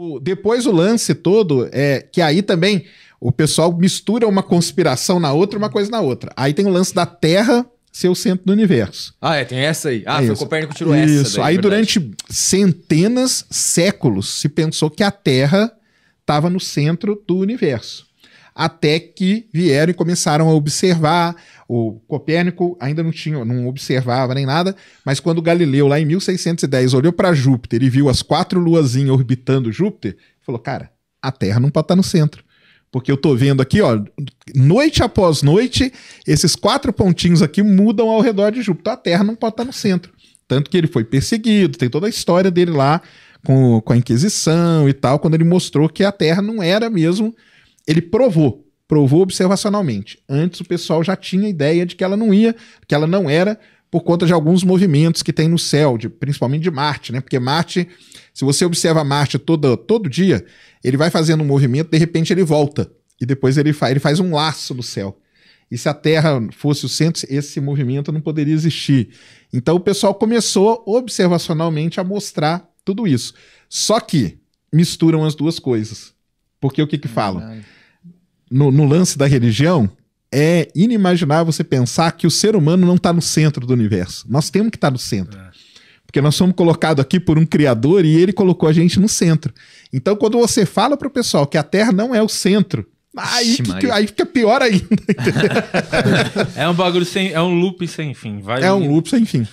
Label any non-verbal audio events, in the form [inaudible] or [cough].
O, depois o lance todo é que aí também o pessoal mistura uma conspiração na outra, uma coisa na outra. Aí tem o lance da Terra ser o centro do universo. Ah, é, tem essa aí. Ah, é foi o Copérnico tirou isso. essa. Isso. Aí é durante centenas, séculos, se pensou que a Terra estava no centro do universo. Até que vieram e começaram a observar o Copérnico ainda não tinha, não observava nem nada, mas quando Galileu, lá em 1610, olhou para Júpiter e viu as quatro luazinhas orbitando Júpiter, falou: cara, a Terra não pode estar tá no centro. Porque eu tô vendo aqui, ó, noite após noite, esses quatro pontinhos aqui mudam ao redor de Júpiter. A Terra não pode estar tá no centro. Tanto que ele foi perseguido, tem toda a história dele lá com, com a Inquisição e tal, quando ele mostrou que a Terra não era mesmo. Ele provou provou observacionalmente. Antes o pessoal já tinha ideia de que ela não ia, que ela não era por conta de alguns movimentos que tem no céu, de, principalmente de Marte, né? Porque Marte, se você observa Marte todo, todo dia, ele vai fazendo um movimento, de repente ele volta. E depois ele, fa ele faz um laço no céu. E se a Terra fosse o centro, esse movimento não poderia existir. Então o pessoal começou observacionalmente a mostrar tudo isso. Só que misturam as duas coisas. Porque o que que falam? Verdade no, no lance da religião, é inimaginável você pensar que o ser humano não está no centro do universo. Nós temos que estar tá no centro. É. Porque nós somos colocados aqui por um Criador e ele colocou a gente no centro. Então, quando você fala para o pessoal que a Terra não é o centro, aí, fica, aí fica pior ainda. [laughs] é um bagulho sem. É um loop sem fim. Vai é um loop sem fim.